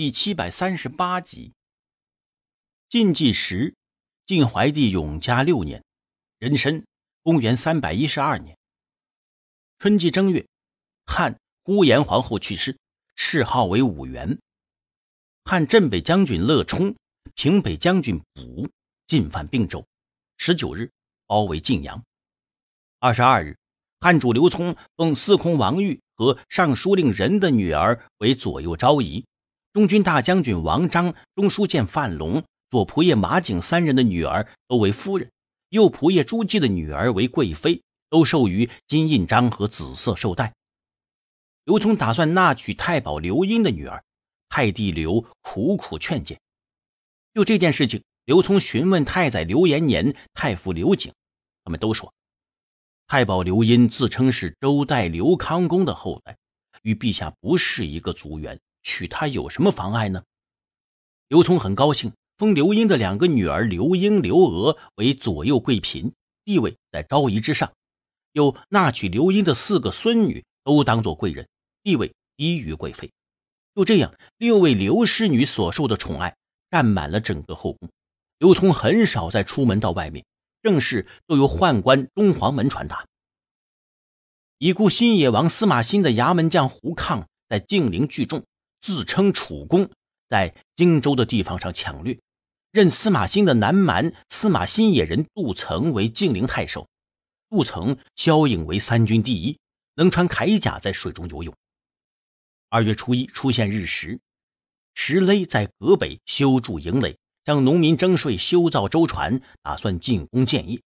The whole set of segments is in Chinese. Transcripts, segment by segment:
第七百三十八集。晋纪时，晋怀帝永嘉六年，壬申，公元三百一十二年，春季正月，汉孤盐皇后去世，谥号为武元。汉镇北将军乐冲、平北将军卜进犯并州，十九日包围晋阳。二十二日，汉主刘聪封司空王玉和尚书令任的女儿为左右昭仪。中军大将军王章、中书监范龙、左仆射马景三人的女儿都为夫人，右仆射朱姬的女儿为贵妃，都授予金印章和紫色绶带。刘聪打算纳娶太保刘英的女儿，太帝刘苦苦劝谏。就这件事情，刘聪询问太宰刘延年、太傅刘景，他们都说太保刘英自称是周代刘康公的后代，与陛下不是一个族源。娶她有什么妨碍呢？刘聪很高兴，封刘英的两个女儿刘英、刘娥为左右贵嫔，地位在昭仪之上，又纳娶刘英的四个孙女都当做贵人，地位低于贵妃。就这样，六位刘氏女所受的宠爱占满了整个后宫。刘聪很少再出门到外面，正事都由宦官东黄门传达。已故新野王司马欣的衙门将胡抗在静陵聚众。自称楚公，在荆州的地方上抢掠，任司马欣的南蛮司马欣野人杜曾为晋陵太守，杜曾萧颖为三军第一，能穿铠甲在水中游泳。二月初一出现日食，石勒在河北修筑营垒，向农民征税修造舟船，打算进攻建业。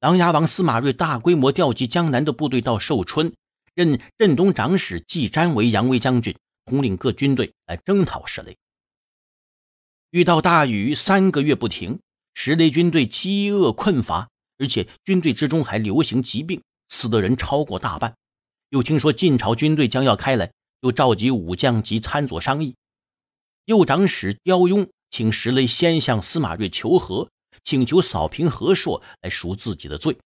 琅琊王司马睿大规模调集江南的部队到寿春，任镇东长史纪瞻为扬威将军。统领各军队来征讨石雷。遇到大雨三个月不停，石雷军队饥饿困乏，而且军队之中还流行疾病，死的人超过大半。又听说晋朝军队将要开来，又召集武将及参佐商议。右长史刁雍请石雷先向司马睿求和，请求扫平河朔来赎自己的罪。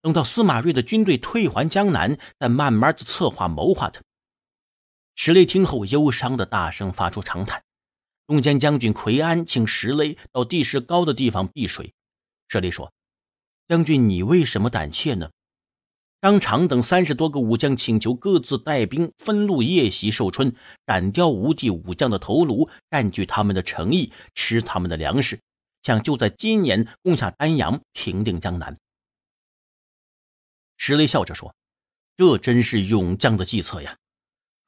等到司马睿的军队退还江南，再慢慢的策划谋划他。石雷听后，忧伤地大声发出长叹。中间将军奎安请石雷到地势高的地方避水。石雷说：“将军，你为什么胆怯呢？”张长等三十多个武将请求各自带兵分路夜袭寿春，斩掉吴地武将的头颅，占据他们的城邑，吃他们的粮食，想就在今年攻下丹阳，平定江南。石雷笑着说：“这真是勇将的计策呀！”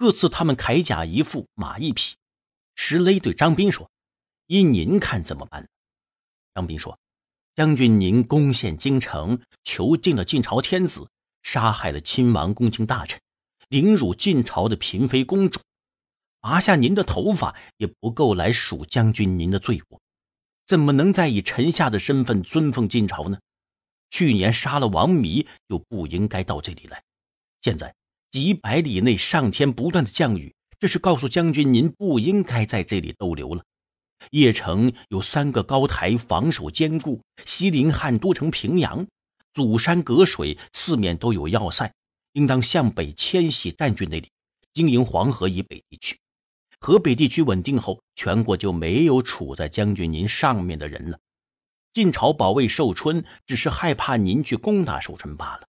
这次他们铠甲一副，马一匹。石雷对张斌说：“依您看怎么办？”张斌说：“将军您攻陷京城，囚禁了晋朝天子，杀害了亲王、公卿大臣，凌辱晋朝的嫔妃公主，拔下您的头发也不够来数将军您的罪过。怎么能再以臣下的身份尊奉晋朝呢？去年杀了王弥，就不应该到这里来。现在……”几百里内上天不断的降雨，这是告诉将军您不应该在这里逗留了。邺城有三个高台，防守坚固。西临汉都城平阳，祖山隔水，四面都有要塞，应当向北迁徙，占据那里，经营黄河以北地区。河北地区稳定后，全国就没有处在将军您上面的人了。晋朝保卫寿春，只是害怕您去攻打寿春罢了。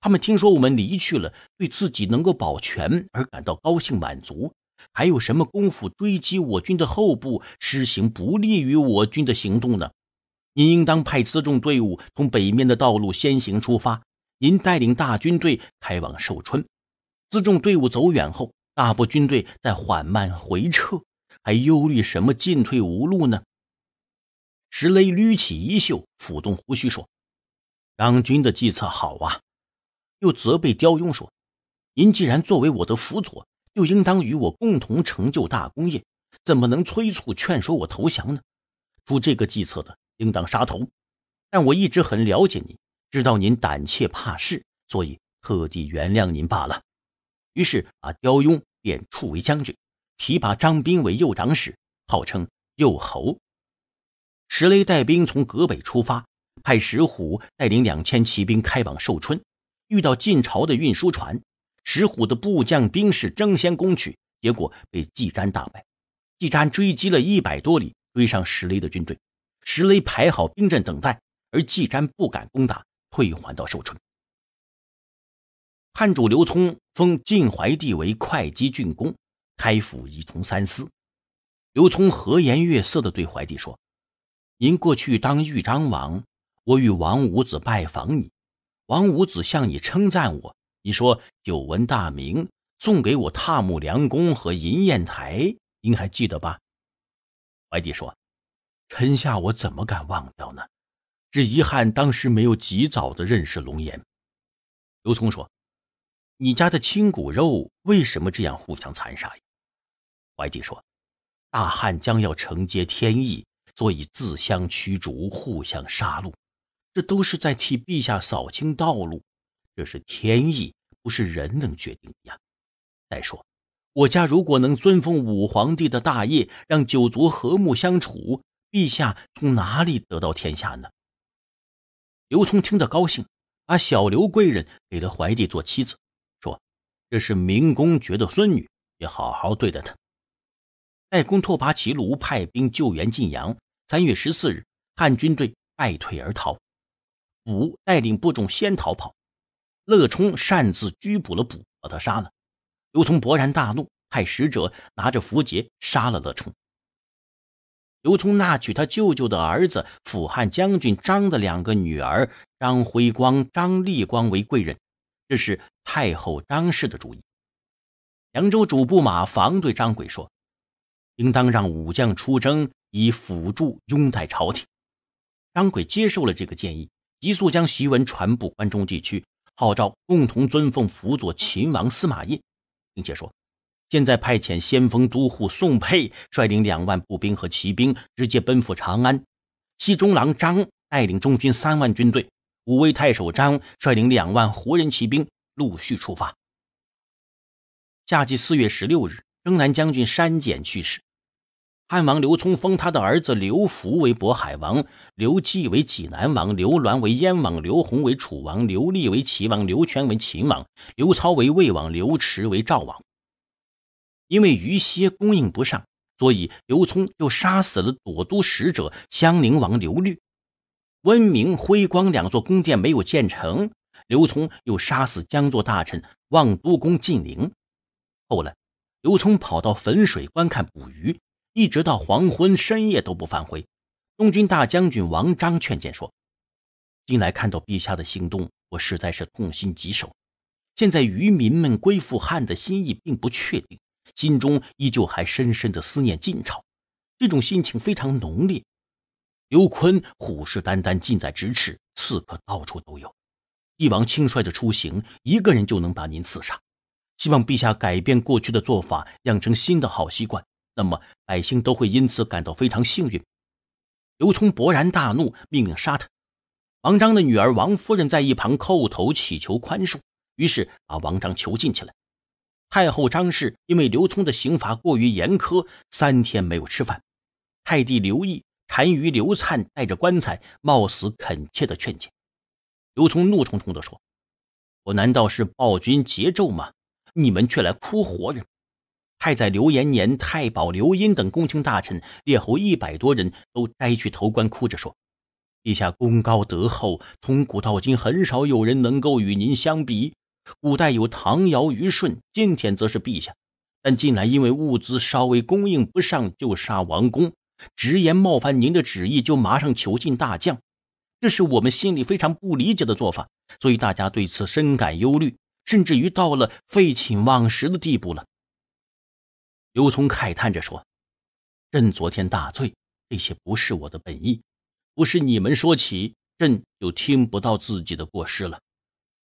他们听说我们离去了，对自己能够保全而感到高兴满足，还有什么功夫追击我军的后部，施行不利于我军的行动呢？您应当派辎重队伍从北面的道路先行出发，您带领大军队开往寿春。辎重队伍走远后，大部军队在缓慢回撤，还忧虑什么进退无路呢？石雷捋起衣袖，抚动胡须说：“张军的计策好啊。”又责备刁雍说：“您既然作为我的辅佐，就应当与我共同成就大功业，怎么能催促劝说我投降呢？出这个计策的，应当杀头。但我一直很了解您，知道您胆怯怕事，所以特地原谅您罢了。”于是，啊，刁雍便处为将军，提拔张斌为右长史，号称右侯。石雷带兵从河北出发，派石虎带领两千骑兵开往寿春。遇到晋朝的运输船，石虎的部将兵士争先攻取，结果被季瞻打败。季瞻追击了一百多里，追上石雷的军队，石雷排好兵阵等待，而季瞻不敢攻打，退还到寿春。汉主刘聪封晋怀帝为会稽郡公，开府仪同三司。刘聪和颜悦色地对怀帝说：“您过去当豫章王，我与王五子拜访你。”王五子向你称赞我，你说久闻大名，送给我踏木梁弓和银砚台，您还记得吧？怀帝说：“臣下我怎么敢忘掉呢？只遗憾当时没有及早的认识龙颜。”刘聪说：“你家的亲骨肉为什么这样互相残杀呀？”怀帝说：“大汉将要承接天意，所以自相驱逐，互相杀戮。”这都是在替陛下扫清道路，这是天意，不是人能决定的呀。再说，我家如果能尊奉武皇帝的大业，让九族和睦相处，陛下从哪里得到天下呢？刘聪听得高兴，把小刘贵人给了怀帝做妻子，说：“这是明公爵的孙女，要好好对待她。”代公拓跋齐卢派兵救援晋阳，三月十四日，汉军队败退而逃。卜带领部众先逃跑，乐冲擅自拘捕了卜，把他杀了。刘琮勃然大怒，派使者拿着符节杀了乐冲。刘琮纳娶他舅舅的儿子、辅汉将军张的两个女儿张辉光、张立光为贵人，这是太后张氏的主意。扬州主簿马房对张轨说：“应当让武将出征，以辅助拥戴朝廷。”张轨接受了这个建议。急速将檄文传布关中地区，号召共同尊奉辅佐秦王司马懿，并且说：“现在派遣先锋都护宋沛率领两万步兵和骑兵直接奔赴长安，西中郎张带领中军三万军队，武威太守张率领两万胡人骑兵陆续出发。”夏季四月十六日，征南将军山简去世。汉王刘聪封他的儿子刘福为渤海王，刘季为济南王，刘銮为燕王，刘弘为楚王，刘立为齐王，刘权为秦王，刘超为魏王，刘迟为赵王。因为鱼蝎供应不上，所以刘聪又杀死了左都使者襄陵王刘律。温明、辉光两座宫殿没有建成，刘聪又杀死江作大臣望都公晋陵。后来，刘聪跑到汾水观看捕鱼。一直到黄昏、深夜都不返回。东军大将军王章劝谏说：“近来看到陛下的行动，我实在是痛心疾首。现在渔民们归附汉的心意并不确定，心中依旧还深深的思念晋朝，这种心情非常浓烈。刘坤虎视眈眈，近在咫尺，刺客到处都有。帝王轻率的出行，一个人就能把您刺杀。希望陛下改变过去的做法，养成新的好习惯。”那么百姓都会因此感到非常幸运。刘聪勃然大怒，命令杀他。王章的女儿王夫人在一旁叩头乞求宽恕，于是把王章囚禁起来。太后张氏因为刘聪的刑罚过于严苛，三天没有吃饭。太弟刘毅、单于刘粲带着棺材，冒死恳切地劝谏。刘聪怒冲冲地说：“我难道是暴君桀纣吗？你们却来哭活人！”太宰刘延年、太保刘英等宫卿大臣、列侯一百多人，都摘去头冠，哭着说：“陛下功高德厚，从古到今很少有人能够与您相比。古代有唐尧、虞舜，今天则是陛下。但近来因为物资稍微供应不上，就杀王公；直言冒犯您的旨意，就马上囚禁大将。这是我们心里非常不理解的做法，所以大家对此深感忧虑，甚至于到了废寝忘食的地步了。”刘聪慨叹着说：“朕昨天大醉，这些不是我的本意。不是你们说起，朕就听不到自己的过失了。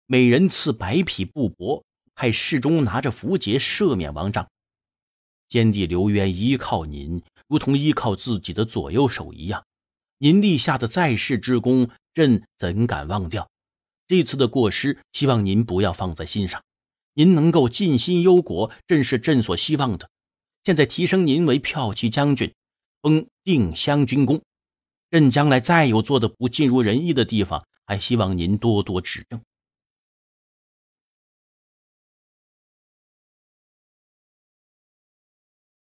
每人赐百匹布帛，派侍中拿着符节赦免王章。先帝刘渊依靠您，如同依靠自己的左右手一样。您立下的在世之功，朕怎敢忘掉？这次的过失，希望您不要放在心上。您能够尽心忧国，正是朕所希望的。”现在提升您为骠骑将军，封定襄军功。朕将来再有做的不尽如人意的地方，还希望您多多指正。